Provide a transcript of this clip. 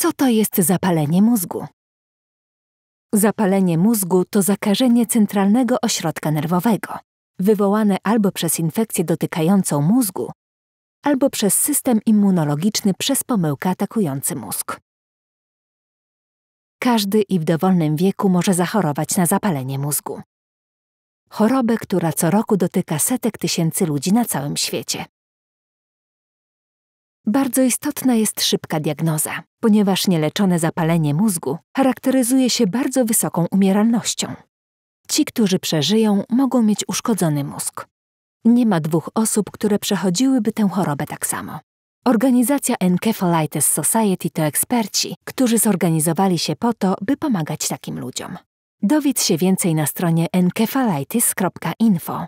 Co to jest zapalenie mózgu? Zapalenie mózgu to zakażenie centralnego ośrodka nerwowego, wywołane albo przez infekcję dotykającą mózgu, albo przez system immunologiczny przez pomyłkę atakujący mózg. Każdy i w dowolnym wieku może zachorować na zapalenie mózgu. Chorobę, która co roku dotyka setek tysięcy ludzi na całym świecie. Bardzo istotna jest szybka diagnoza, ponieważ nieleczone zapalenie mózgu charakteryzuje się bardzo wysoką umieralnością. Ci, którzy przeżyją, mogą mieć uszkodzony mózg. Nie ma dwóch osób, które przechodziłyby tę chorobę tak samo. Organizacja Encephalitis Society to eksperci, którzy zorganizowali się po to, by pomagać takim ludziom. Dowiedz się więcej na stronie encephalitis.info